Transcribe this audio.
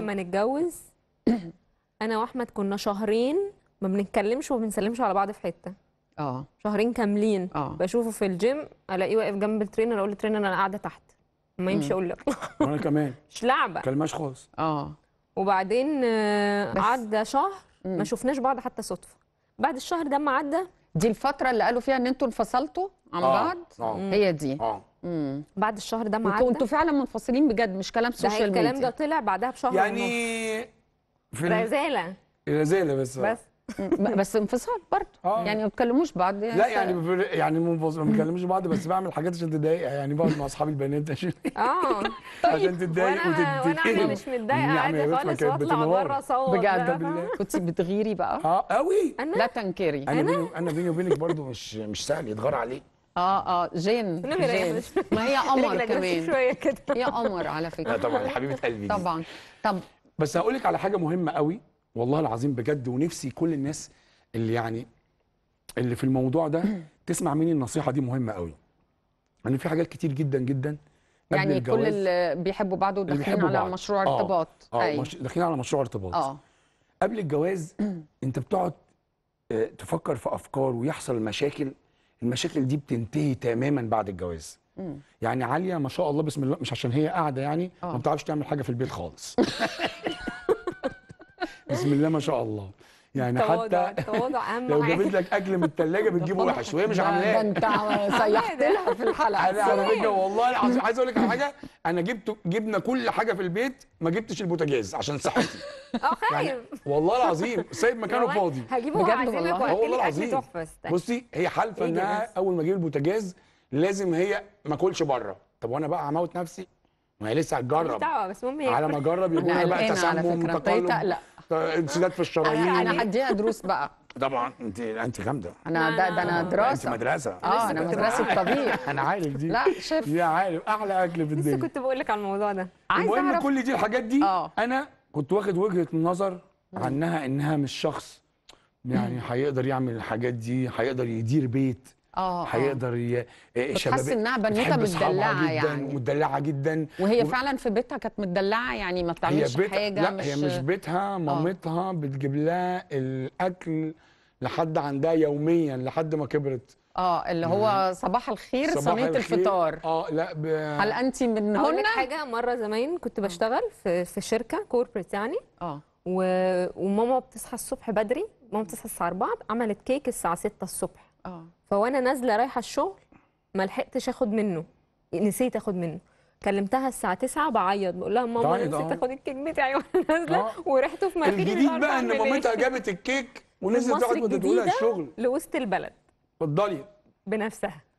ما نتجوز انا واحمد كنا شهرين ما بنتكلمش وما بنسلمش على بعض في حته اه شهرين كاملين أوه. بشوفه في الجيم الاقيه واقف جنب الترينر اقول للترينر انا قاعده تحت ما يمشي اقول لك انا كمان مش لعبه كلماش خالص اه وبعدين آه، عدى شهر مم. ما شفناش بعض حتى صدفه بعد الشهر ده ما عدى دي الفتره اللي قالوا فيها ان انتوا انفصلتوا عن آه. بعض آه. هي دي آه. مم. بعد الشهر ده معانا كنتوا فعلا منفصلين بجد مش كلام سوشيال ميديا الكلام ده طلع بعدها بشهر يعني ونص. في رزاله رزاله بس بس بس انفصال برضه آه. يعني ما بتكلموش بعض يعني لا يعني يعني ما بنكلموش بعض بس بعمل حاجات عشان تضايق يعني بقعد مع اصحابي البنات عشان اه عشان تضايق وتتضايق وانا مش متضايقه نعم، عادي خالص واطلع بره اصور بجد آه. كنت بتغيري بقى اه قوي لا تنكري انا انا بيني وبينك برضه مش مش سهل يتغار عليك اه اه جين جين ما هي قمر كمان شويه كده هي قمر على فكره طبعا حبيبه قلبي طبعا طب بس هقول لك على حاجه مهمه قوي والله العظيم بجد ونفسي كل الناس اللي يعني اللي في الموضوع ده تسمع مني النصيحه دي مهمه قوي ان في حاجات كتير جدا جدا يعني كل اللي بيحبوا بعض وداخلين على مشروع آه، آه، ارتباط اه, آه مش... داخلين على مشروع ارتباط اه قبل الجواز انت بتقعد آه، تفكر في افكار ويحصل مشاكل المشاكل دي بتنتهي تماما بعد الجواز يعني عاليه ما شاء الله بسم الله مش عشان هي قاعده يعني آه. ما بتعرفش تعمل حاجه في البيت خالص بسم الله ما شاء الله يعني التواضع حتى التواضع لو جابت لك اكل من الثلاجه بتجيبه وحش وهي مش عاملاه انت سيحت لها في الحلقه انا على فكره والله العظيم عايز اقول لك على حاجه انا جبت جبنا كل حاجه في البيت ما جبتش البوتاجاز عشان صحتي اه خايف يعني والله العظيم سايب مكانه فاضي هجيبه وهعزمك والله العظيم بصي هي حالفه إيه انها اول ما اجيب البوتاجاز لازم هي ما اكلش بره طب وانا بقى هموت نفسي ما هي لسه هتجرب بس المهم على ما اجرب يبقى بقى تسمم طيب، تقلب آه، انسداد في الشرايين انا هديها دروس بقى طبعا انت انت جامده انا ده, ده انا آه، دراسه انت مدرسه اه انا مدرسه طبيعي انا عالم دي لا شيف يا عالم احلى اكل في الدنيا لسه كنت بقول لك على الموضوع ده عايز اعرف كل دي الحاجات دي أوه. انا كنت واخد وجهه نظر عنها انها مش شخص يعني هيقدر يعمل الحاجات دي هيقدر يدير بيت آه،, اه هيقدر ي... آه، الشباب تحس انها بنوته متدلعه يعني متدلعه جدا وهي و... فعلا في بيتها كانت متدلعه يعني ما بتعملش بيت... حاجه لا مش هي مش بيتها آه. مامتها بتجيب لها الاكل لحد عندها يوميا لحد ما كبرت اه اللي هو صباح الخير صينيه الفطار اه لا ب... هل انت منهن هقول حاجه مره زمان كنت بشتغل في في شركه كوربريت يعني اه و... وماما بتصحى الصبح بدري ماما بتصحى الساعه 4 عملت كيك الساعه 6 الصبح اه فوانا نازله رايحه الشغل ما لحقتش اخد منه نسيت اخد منه كلمتها الساعه 9 بعيط بقول لها ماما انا نسيت اه. اخد الكيك بتاعي وانا نازله اه. وريحته في مناخيري الجديد بقى ان مامتها جابت الكيك ونزلت تقعد وتدخلها الشغل لوسط البلد اتفضلي بنفسها